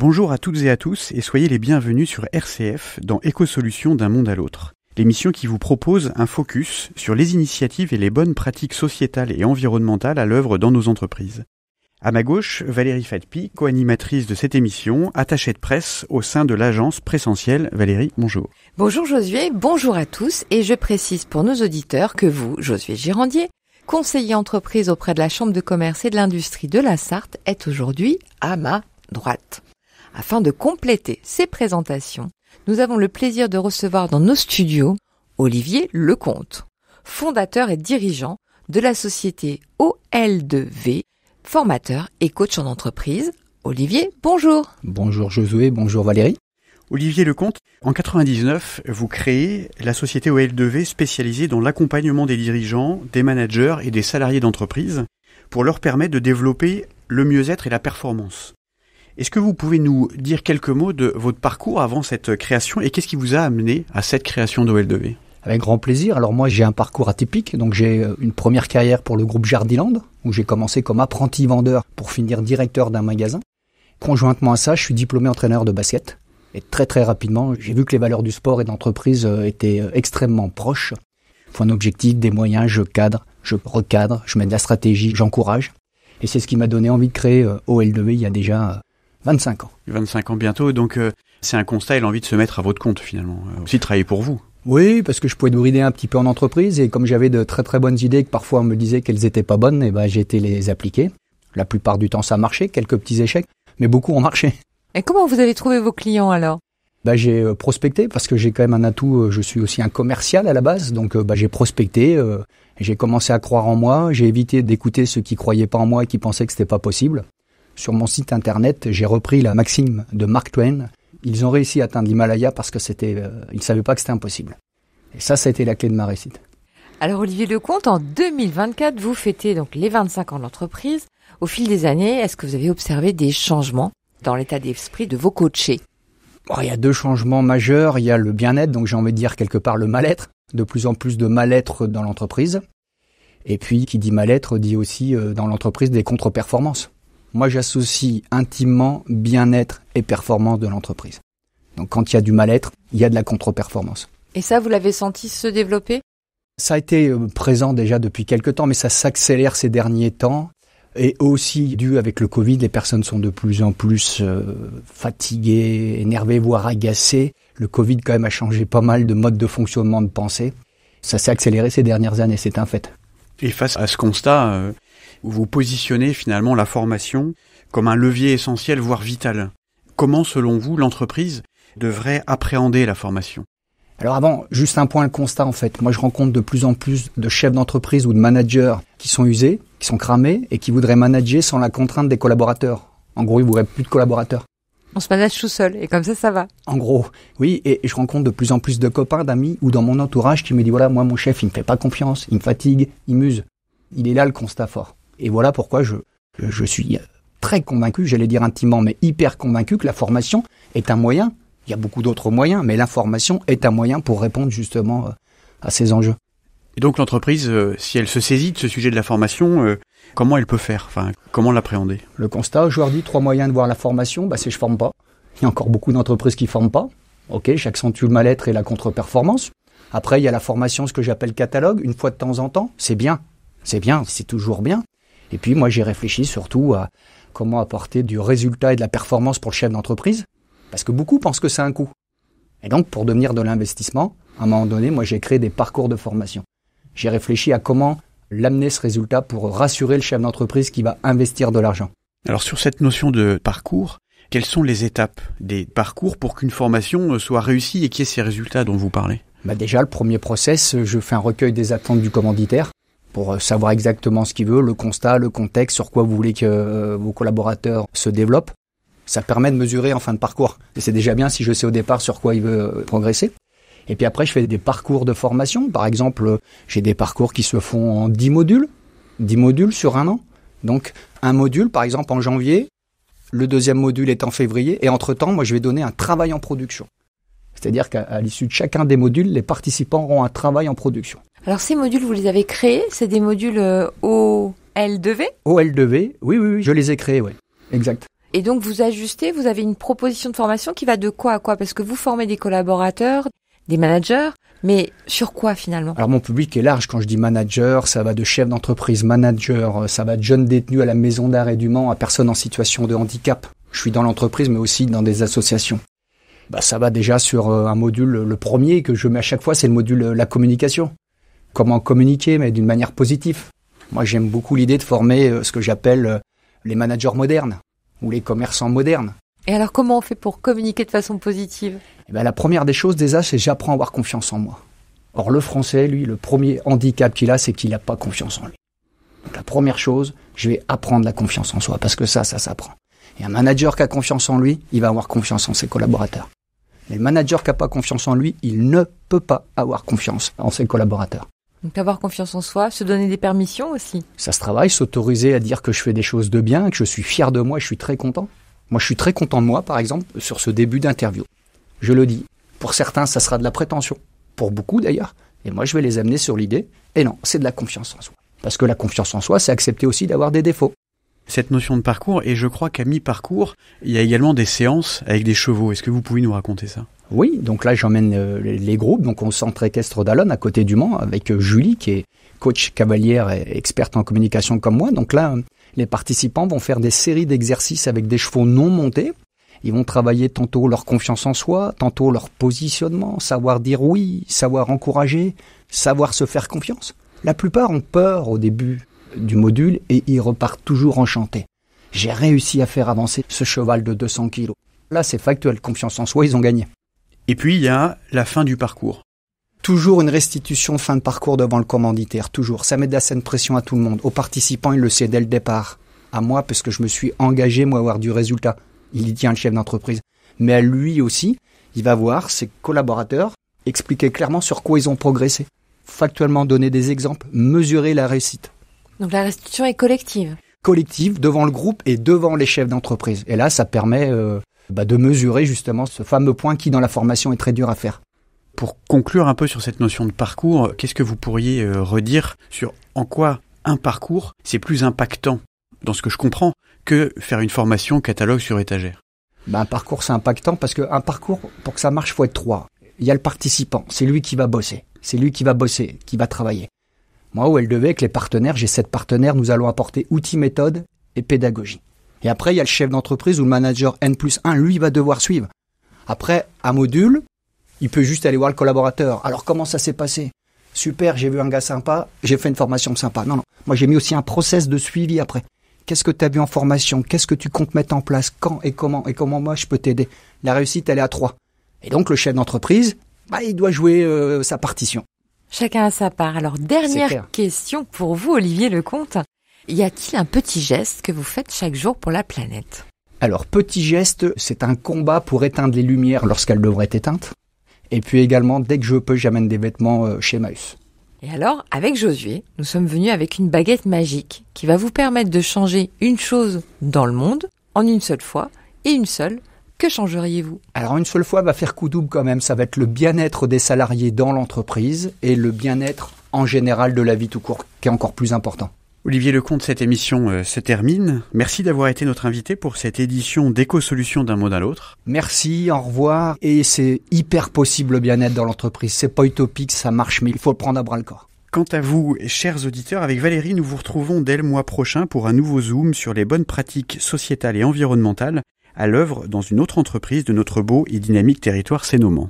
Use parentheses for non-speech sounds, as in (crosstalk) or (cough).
Bonjour à toutes et à tous et soyez les bienvenus sur RCF dans Écosolutions d'un monde à l'autre. L'émission qui vous propose un focus sur les initiatives et les bonnes pratiques sociétales et environnementales à l'œuvre dans nos entreprises. À ma gauche, Valérie Fatpi, co-animatrice de cette émission, attachée de presse au sein de l'agence Pressentiel. Valérie, bonjour. Bonjour Josué, bonjour à tous et je précise pour nos auditeurs que vous, Josué Girandier, conseiller entreprise auprès de la Chambre de commerce et de l'industrie de la Sarthe, êtes aujourd'hui à ma droite. Afin de compléter ces présentations, nous avons le plaisir de recevoir dans nos studios Olivier Lecomte, fondateur et dirigeant de la société OL2V, formateur et coach en entreprise. Olivier, bonjour. Bonjour Josué, bonjour Valérie. Olivier Lecomte, en 99, vous créez la société OL2V spécialisée dans l'accompagnement des dirigeants, des managers et des salariés d'entreprise pour leur permettre de développer le mieux-être et la performance. Est-ce que vous pouvez nous dire quelques mots de votre parcours avant cette création et qu'est-ce qui vous a amené à cette création dol 2 avec grand plaisir. Alors moi, j'ai un parcours atypique. Donc j'ai euh, une première carrière pour le groupe Jardiland, où j'ai commencé comme apprenti vendeur pour finir directeur d'un magasin. Conjointement à ça, je suis diplômé entraîneur de basket. Et très très rapidement, j'ai vu que les valeurs du sport et d'entreprise euh, étaient euh, extrêmement proches. Il un objectif, des moyens, je cadre, je recadre, je mets de la stratégie, j'encourage. Et c'est ce qui m'a donné envie de créer ol 2 il y a déjà 25 ans. 25 ans bientôt, donc euh, c'est un constat et l'envie de se mettre à votre compte finalement, aussi euh, aussi travailler pour vous. Oui, parce que je pouvais brider un petit peu en entreprise et comme j'avais de très très bonnes idées que parfois on me disait qu'elles étaient pas bonnes, et eh ben j'ai été les appliquer. La plupart du temps ça marchait, quelques petits échecs, mais beaucoup ont marché. (laughs) Et comment vous avez trouvé vos clients alors Ben j'ai euh, prospecté parce que j'ai quand même un atout, je suis aussi un commercial à la base, donc ben, j'ai prospecté, j'ai commencé à croire en moi, j'ai évité d'écouter ceux qui croyaient pas en moi et qui pensaient que c'était pas possible. Sur mon site internet, j'ai repris la maxime de Mark Twain. Ils ont réussi à atteindre l'Himalaya parce que c'était, euh, ils ne savaient pas que c'était impossible. Et ça, ça a été la clé de ma réussite. Alors Olivier Lecomte, en 2024, vous fêtez donc les 25 ans de l'entreprise. Au fil des années, est-ce que vous avez observé des changements dans l'état d'esprit de vos coachés Il y a deux changements majeurs. Il y a le bien-être, donc j'ai envie de dire quelque part le mal-être. De plus en plus de mal-être dans l'entreprise. Et puis, qui dit mal-être dit aussi euh, dans l'entreprise des contre-performances moi j'associe intimement bien-être et performance de l'entreprise. Donc quand il y a du mal-être, il y a de la contre-performance. Et ça, vous l'avez senti se développer Ça a été euh, présent déjà depuis quelques temps, mais ça s'accélère ces derniers temps. Et aussi, dû avec le Covid, les personnes sont de plus en plus euh, fatiguées, énervées, voire agacées. Le Covid, quand même, a changé pas mal de mode de fonctionnement de pensée. Ça s'est accéléré ces dernières années, c'est un fait. Et face à ce constat, euh, vous positionnez finalement la formation comme un levier essentiel, voire vital. Comment, selon vous, l'entreprise devrait appréhender la formation alors avant, juste un point, le constat en fait. Moi, je rencontre de plus en plus de chefs d'entreprise ou de managers qui sont usés, qui sont cramés et qui voudraient manager sans la contrainte des collaborateurs. En gros, ils voudraient plus de collaborateurs. On se manage tout seul et comme ça, ça va. En gros, oui. Et je rencontre de plus en plus de copains, d'amis ou dans mon entourage qui me disent voilà, moi, mon chef, il me fait pas confiance, il me fatigue, il m'use. Il est là le constat fort. Et voilà pourquoi je, je suis très convaincu, j'allais dire intimement, mais hyper convaincu que la formation est un moyen. Il y a beaucoup d'autres moyens, mais formation est un moyen pour répondre justement euh, à ces enjeux. Et donc l'entreprise, euh, si elle se saisit de ce sujet de la formation, euh, comment elle peut faire Enfin, comment l'appréhender Le constat je aujourd'hui, trois moyens de voir la formation, bah, c'est je forme pas. Il y a encore beaucoup d'entreprises qui forment pas. Ok, j'accentue le mal-être et la contre-performance. Après, il y a la formation, ce que j'appelle catalogue, une fois de temps en temps. C'est bien, c'est bien, c'est toujours bien. Et puis moi j'ai réfléchi surtout à comment apporter du résultat et de la performance pour le chef d'entreprise, parce que beaucoup pensent que c'est un coût. Et donc pour devenir de l'investissement, à un moment donné, moi j'ai créé des parcours de formation. J'ai réfléchi à comment l'amener ce résultat pour rassurer le chef d'entreprise qui va investir de l'argent. Alors sur cette notion de parcours, quelles sont les étapes des parcours pour qu'une formation euh, soit réussie et qu'il y ait ces résultats dont vous parlez bah Déjà, le premier process, je fais un recueil des attentes du commanditaire pour euh, savoir exactement ce qu'il veut, le constat, le contexte, sur quoi vous voulez que euh, vos collaborateurs se développent. Ça permet de mesurer en fin de parcours. Et c'est déjà bien si je sais au départ sur quoi il veut euh, progresser. Et puis après, je fais des parcours de formation. Par exemple, j'ai des parcours qui se font en dix modules, 10 modules sur un an. Donc, un module, par exemple, en janvier, le deuxième module est en février, et entre-temps, moi, je vais donner un travail en production. C'est-à-dire qu'à l'issue de chacun des modules, les participants auront un travail en production. Alors ces modules, vous les avez créés C'est des modules OL2V ol 2 oui, oui, oui, je les ai créés, oui. Exact. Et donc vous ajustez, vous avez une proposition de formation qui va de quoi à quoi Parce que vous formez des collaborateurs, des managers, mais sur quoi finalement Alors mon public est large. Quand je dis manager, ça va de chef d'entreprise, manager, euh, ça va de jeunes détenu à la maison d'arrêt du Mans, à personnes en situation de handicap. Je suis dans l'entreprise, mais aussi dans des associations. Bah, ça va déjà sur euh, un module, le premier que je mets à chaque fois, c'est le module euh, la communication comment communiquer, mais d'une manière positive. Moi, j'aime beaucoup l'idée de former euh, ce que j'appelle euh, les managers modernes ou les commerçants modernes. Et alors, comment on fait pour communiquer de façon positive eh ben, La première des choses, déjà, c'est j'apprends à avoir confiance en moi. Or, le français, lui, le premier handicap qu'il a, c'est qu'il n'a pas confiance en lui. la première chose, je vais apprendre la confiance en soi, parce que ça, ça s'apprend. Et un manager qui a confiance en lui, il va avoir confiance en ses collaborateurs. Mais le manager qui n'a pas confiance en lui, il ne peut pas avoir confiance en ses collaborateurs. Donc avoir confiance en soi, se donner des permissions aussi. Ça se travaille, s'autoriser à dire que je fais des choses de bien, que je suis fier de moi, je suis très content. Moi, je suis très content de moi, par exemple, sur ce début d'interview. Je le dis. Pour certains, ça sera de la prétention. Pour beaucoup, d'ailleurs. Et moi, je vais les amener sur l'idée. Et non, c'est de la confiance en soi. Parce que la confiance en soi, c'est accepter aussi d'avoir des défauts cette notion de parcours. Et je crois qu'à mi-parcours, il y a également des séances avec des chevaux. Est-ce que vous pouvez nous raconter ça oui, donc là j'emmène euh, les groupes, donc au centre équestre d'Alonne à côté du Mans avec euh, Julie qui est coach cavalière et experte en communication comme moi. Donc là, euh, les participants vont faire des séries d'exercices avec des chevaux non montés. Ils vont travailler tantôt leur confiance en soi, tantôt leur positionnement, savoir dire oui, savoir encourager, savoir se faire confiance. La plupart ont peur au début du module et il repart toujours enchanté. J'ai réussi à faire avancer ce cheval de 200 kilos. Là, c'est factuel, confiance en soi, ils ont gagné. Et puis, il y a la fin du parcours. Toujours une restitution fin de parcours devant le commanditaire, toujours. Ça met de la saine pression à tout le monde. Aux participants, il le sait dès le départ. À moi, parce que je me suis engagé, moi, à avoir du résultat. Il y tient le chef d'entreprise. Mais à lui aussi, il va voir ses collaborateurs expliquer clairement sur quoi ils ont progressé. Factuellement donner des exemples, mesurer la réussite. Donc la restitution est collective Collective, devant le groupe et devant les chefs d'entreprise. Et là, ça permet euh, bah, de mesurer justement ce fameux point qui, dans la formation, est très dur à faire. Pour conclure un peu sur cette notion de parcours, qu'est-ce que vous pourriez euh, redire sur en quoi un parcours, c'est plus impactant, dans ce que je comprends, que faire une formation catalogue sur étagère bah, Un parcours, c'est impactant parce qu'un parcours, pour que ça marche, faut être trois. Il y a le participant, c'est lui qui va bosser, c'est lui qui va bosser, qui va travailler. Moi, où elle devait, avec les partenaires, j'ai sept partenaires, nous allons apporter outils, méthodes et pédagogie. Et après, il y a le chef d'entreprise ou le manager N plus 1, lui, va devoir suivre. Après, un module, il peut juste aller voir le collaborateur. Alors, comment ça s'est passé Super, j'ai vu un gars sympa, j'ai fait une formation sympa. Non, non. Moi, j'ai mis aussi un process de suivi après. Qu'est-ce que tu as vu en formation Qu'est-ce que tu comptes mettre en place Quand et comment Et comment moi, je peux t'aider La réussite, elle est à trois. Et donc, le chef d'entreprise, bah, il doit jouer euh, sa partition. Chacun a sa part. Alors, dernière question pour vous, Olivier Lecomte. Y a-t-il un petit geste que vous faites chaque jour pour la planète Alors, petit geste, c'est un combat pour éteindre les lumières lorsqu'elles devraient être éteintes. Et puis également, dès que je peux, j'amène des vêtements euh, chez Maïs. Et alors, avec Josué, nous sommes venus avec une baguette magique qui va vous permettre de changer une chose dans le monde en une seule fois et une seule que changeriez-vous Alors une seule fois va faire coup double quand même, ça va être le bien-être des salariés dans l'entreprise et le bien-être en général de la vie tout court qui est encore plus important. Olivier Lecomte, cette émission euh, se termine. Merci d'avoir été notre invité pour cette édition d'éco-solutions d'un mot à l'autre. Merci, au revoir. Et c'est hyper possible le bien-être dans l'entreprise. C'est pas utopique, ça marche, mais il faut le prendre à bras le corps. Quant à vous, chers auditeurs, avec Valérie, nous vous retrouvons dès le mois prochain pour un nouveau Zoom sur les bonnes pratiques sociétales et environnementales à l'œuvre dans une autre entreprise de notre beau et dynamique territoire sénoman.